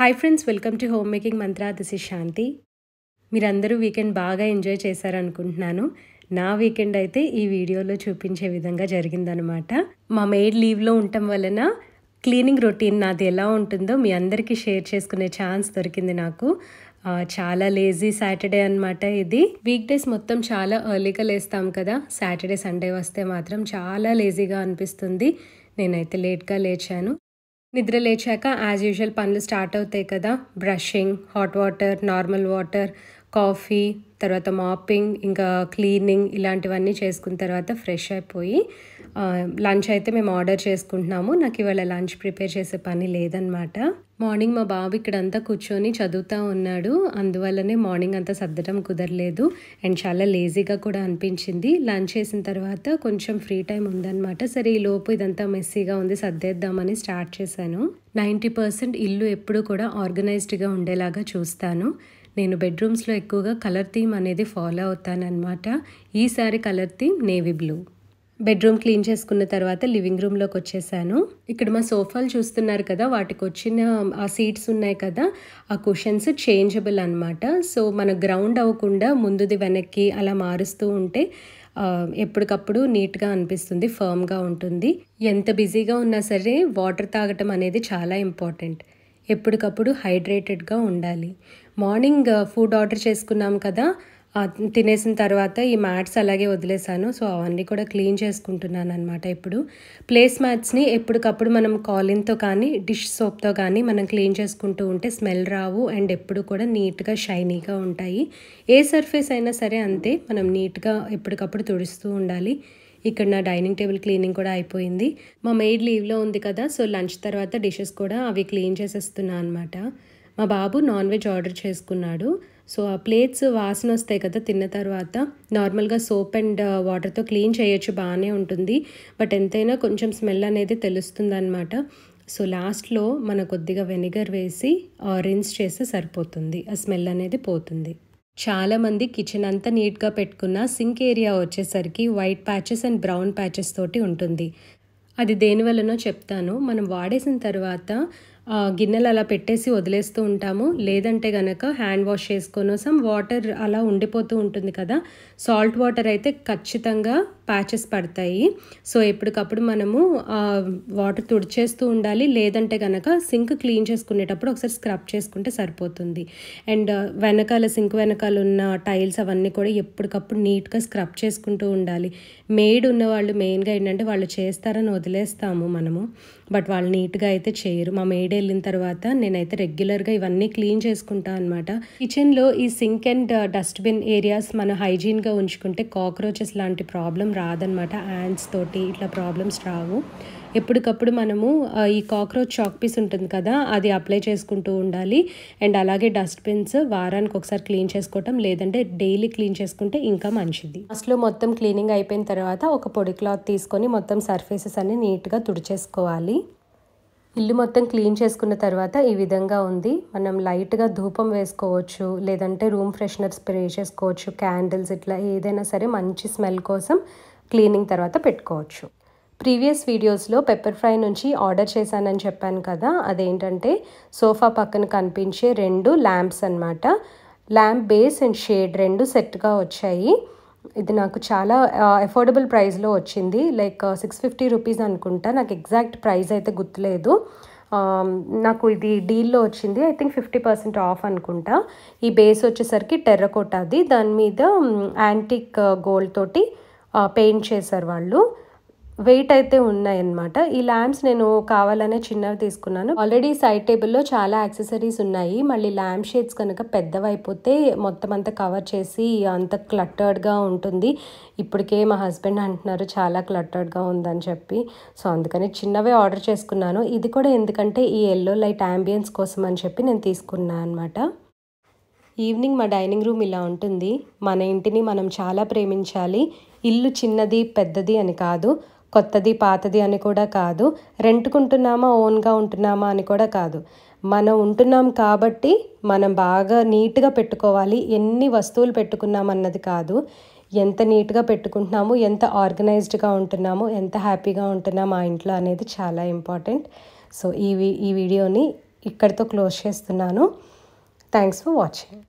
hi friends welcome to home making mantra this is Shanti మీరందరూ weekend బాగా enjoy చేశారనుకుంటున్నాను నా weekend అయితే ఈ వీడియోలో చూపించే విధంగా జరిగిందనమాట మా మెయిడ్ లీవ్లో ఉండటం వలన క్లీనింగ్ రొటీన్ నాది ఎలా ఉంటుందో మీ అందరికీ షేర్ చేసుకునే ఛాన్స్ దొరికింది నాకు చాలా లేజీ సాటర్డే అనమాట ఇది వీక్ డేస్ మొత్తం చాలా ఎర్లీగా లేస్తాం కదా సాటర్డే సండే వస్తే మాత్రం చాలా లేజీగా అనిపిస్తుంది నేనైతే లేట్గా లేచాను నిద్ర లేచాక యాజ్ యూజువల్ పనులు స్టార్ట్ అవుతాయి కదా brushing hot water normal water coffee తర్వాత మాపింగ్ ఇంకా క్లీనింగ్ ఇలాంటివన్నీ చేసుకున్న తర్వాత ఫ్రెష్ అయిపోయి లంచ్ అయితే మేము ఆర్డర్ చేసుకుంటున్నాము నాకు ఇవాళ లంచ్ ప్రిపేర్ చేసే పని లేదనమాట మార్నింగ్ మా బాబు ఇక్కడ అంతా కూర్చొని చదువుతూ ఉన్నాడు అందువల్లనే మార్నింగ్ అంతా సర్దడం కుదరలేదు అండ్ చాలా లేజీగా కూడా అనిపించింది లంచ్ చేసిన తర్వాత కొంచెం ఫ్రీ టైం ఉందన్నమాట సరే ఈ లోపు ఇదంతా మెస్సీగా ఉంది సర్దేద్దామని స్టార్ట్ చేశాను నైంటీ పర్సెంట్ ఇల్లు ఎప్పుడు కూడా ఆర్గనైజ్డ్గా ఉండేలాగా చూస్తాను నేను బెడ్రూమ్స్లో ఎక్కువగా కలర్ థీమ్ అనేది ఫాలో అవుతానన్నమాట ఈసారి colour theme navy blue bedroom clean చేసుకున్న తర్వాత లివింగ్ రూమ్లోకి వచ్చేసాను ఇక్కడ మా సోఫాలు చూస్తున్నారు కదా వాటికి వచ్చిన ఆ సీట్స్ ఉన్నాయి కదా ఆ కుషన్స్ చేంజబుల్ అనమాట సో మన గ్రౌండ్ అవ్వకుండా ముందుది వెనక్కి అలా మారుస్తూ ఉంటే ఎప్పటికప్పుడు నీట్గా అనిపిస్తుంది ఫర్మ్గా ఉంటుంది ఎంత బిజీగా ఉన్నా సరే వాటర్ తాగటం అనేది చాలా ఇంపార్టెంట్ ఎప్పటికప్పుడు హైడ్రేటెడ్గా ఉండాలి మార్నింగ్ ఫుడ్ ఆర్డర్ చేసుకున్నాం కదా తినేసిన తర్వాత ఈ మ్యాట్స్ అలాగే వదిలేసాను సో అవన్నీ కూడా క్లీన్ చేసుకుంటున్నాను అనమాట ఇప్పుడు ప్లేస్ మ్యాట్స్ని ఎప్పటికప్పుడు మనం కాలిన్తో కానీ డిష్ సోప్తో కానీ మనం క్లీన్ చేసుకుంటూ ఉంటే స్మెల్ రావు అండ్ ఎప్పుడు కూడా నీట్గా షైనీగా ఉంటాయి ఏ సర్ఫేస్ అయినా సరే అంతే మనం నీట్గా ఎప్పటికప్పుడు తుడుస్తూ ఉండాలి ఇక్కడ నా డైనింగ్ టేబుల్ క్లీనింగ్ కూడా అయిపోయింది మా మెయిడ్ లీవ్లో ఉంది కదా సో లంచ్ తర్వాత డిషెస్ కూడా అవి క్లీన్ చేసేస్తున్నా అనమాట మా బాబు నాన్ వెజ్ ఆర్డర్ చేసుకున్నాడు సో ఆ ప్లేట్స్ వాసన వస్తాయి కదా తిన్న తర్వాత నార్మల్గా సోప్ అండ్ వాటర్తో క్లీన్ చేయొచ్చు బాగానే ఉంటుంది బట్ ఎంతైనా కొంచెం స్మెల్ అనేది తెలుస్తుంది అనమాట సో లాస్ట్లో మన కొద్దిగా వెనిగర్ వేసి రిన్స్ చేస్తే సరిపోతుంది ఆ స్మెల్ అనేది పోతుంది చాలామంది కిచెన్ అంతా నీట్గా పెట్టుకున్న సింక్ ఏరియా వచ్చేసరికి white patches and brown patches తోటి ఉంటుంది అది దేనివల్లనో చెప్తాను మనం వాడేసిన తర్వాత గిన్నెలు అలా పెట్టేసి వదిలేస్తూ ఉంటాము లేదంటే గనక హ్యాండ్ వాష్ చేసుకోనో సమ్ వాటర్ అలా ఉండిపోతూ ఉంటుంది కదా సాల్ట్ వాటర్ అయితే ఖచ్చితంగా ప్యాచెస్ పడతాయి సో ఎప్పటికప్పుడు మనము వాటర్ తుడిచేస్తూ ఉండాలి లేదంటే కనుక సింక్ క్లీన్ చేసుకునేటప్పుడు ఒకసారి స్క్రబ్ చేసుకుంటే సరిపోతుంది అండ్ వెనకాల సింక్ వెనకాల ఉన్న టైల్స్ అవన్నీ కూడా ఎప్పటికప్పుడు నీట్గా స్క్రబ్ చేసుకుంటూ ఉండాలి మేడ్ ఉన్న వాళ్ళు మెయిన్గా ఏంటంటే వాళ్ళు చేస్తారని వదిలేస్తాము మనము బట్ వాళ్ళు నీట్గా అయితే చేయరు మా మేడ్ వెళ్ళిన తర్వాత నేనైతే రెగ్యులర్గా ఇవన్నీ క్లీన్ చేసుకుంటా అనమాట కిచెన్లో ఈ సింక్ అండ్ డస్ట్బిన్ ఏరియాస్ మనం హైజీన్గా ఉంచుకుంటే కాక్రోచెస్ లాంటి ప్రాబ్లం రాదనమాట యాండ్స్ తోటి ఇట్లా ప్రాబ్లమ్స్ రావు ఎప్పటికప్పుడు మనము ఈ కాక్రోచ్ చాక్ పీస్ ఉంటుంది కదా అది అప్లై చేసుకుంటూ ఉండాలి అండ్ అలాగే డస్ట్బిన్స్ వారానికి ఒకసారి క్లీన్ చేసుకోవటం లేదంటే డైలీ క్లీన్ చేసుకుంటే ఇంకా మంచిది అసలు మొత్తం క్లీనింగ్ అయిపోయిన తర్వాత ఒక పొడి క్లాత్ తీసుకొని మొత్తం సర్ఫేసెస్ అన్ని నీట్గా తుడిచేసుకోవాలి ఇల్లు మొత్తం క్లీన్ చేసుకున్న తర్వాత ఈ విధంగా ఉంది మనం లైట్గా ధూపం వేసుకోవచ్చు లేదంటే రూమ్ ఫ్రెషనర్ స్ప్రే చేసుకోవచ్చు క్యాండిల్స్ ఇట్లా ఏదైనా సరే మంచి స్మెల్ కోసం క్లీనింగ్ తర్వాత పెట్టుకోవచ్చు ప్రీవియస్ వీడియోస్లో పెప్పర్ ఫ్రై నుంచి ఆర్డర్ చేశానని చెప్పాను కదా అదేంటంటే సోఫా పక్కన కనిపించే రెండు ల్యాంప్స్ అనమాట ల్యాంప్ బేస్ అండ్ షేడ్ రెండు సెట్గా వచ్చాయి ఇది నాకు చాలా అఫోర్డబుల్ ప్రైస్లో వచ్చింది లైక్ సిక్స్ ఫిఫ్టీ రూపీస్ అనుకుంటా నాకు ఎగ్జాక్ట్ ప్రైస్ అయితే గుర్తులేదు నాకు ఇది డీల్లో వచ్చింది I think fifty percent off అనుకుంటా ఈ బేస్ వచ్చేసరికి టెర్రకోటాది దాని మీద యాంటిక్ గోల్డ్ తోటి పెయింట్ చేశారు వాళ్ళు వెయిట్ అయితే ఉన్నాయన్నమాట ఈ ల్యాంప్స్ నేను కావాలనే చిన్నవి తీసుకున్నాను ఆల్రెడీ సైడ్ టేబుల్లో చాలా యాక్సెసరీస్ ఉన్నాయి మళ్ళీ ల్యాంప్ షేడ్స్ కనుక పెద్దవైపోతే మొత్తం అంతా కవర్ చేసి అంత క్లట్టర్డ్గా ఉంటుంది ఇప్పటికే మా హస్బెండ్ అంటున్నారు చాలా క్లట్టర్డ్గా ఉందని చెప్పి సో అందుకని చిన్నవే ఆర్డర్ చేసుకున్నాను ఇది కూడా ఎందుకంటే ఈ ఎల్లో లైట్ యాంబియన్స్ కోసం అని చెప్పి నేను తీసుకున్నాను అనమాట ఈవినింగ్ మా డైనింగ్ రూమ్ ఇలా ఉంటుంది మన ఇంటిని మనం చాలా ప్రేమించాలి ఇల్లు చిన్నది పెద్దది అని కాదు కొత్తది పాతది అని కూడా కాదు రెంట్కుంటున్నామా ఓన్గా ఉంటున్నామా అని కూడా కాదు మనం ఉంటున్నాం కాబట్టి మనం బాగా నీట్గా పెట్టుకోవాలి ఎన్ని వస్తువులు పెట్టుకున్నామన్నది కాదు ఎంత నీట్గా పెట్టుకుంటున్నాము ఎంత ఆర్గనైజ్డ్గా ఉంటున్నాము ఎంత హ్యాపీగా ఉంటున్నాము ఆ ఇంట్లో అనేది చాలా ఇంపార్టెంట్ సో ఈ ఈ వీడియోని ఇక్కడితో క్లోజ్ చేస్తున్నాను థ్యాంక్స్ ఫర్ వాచింగ్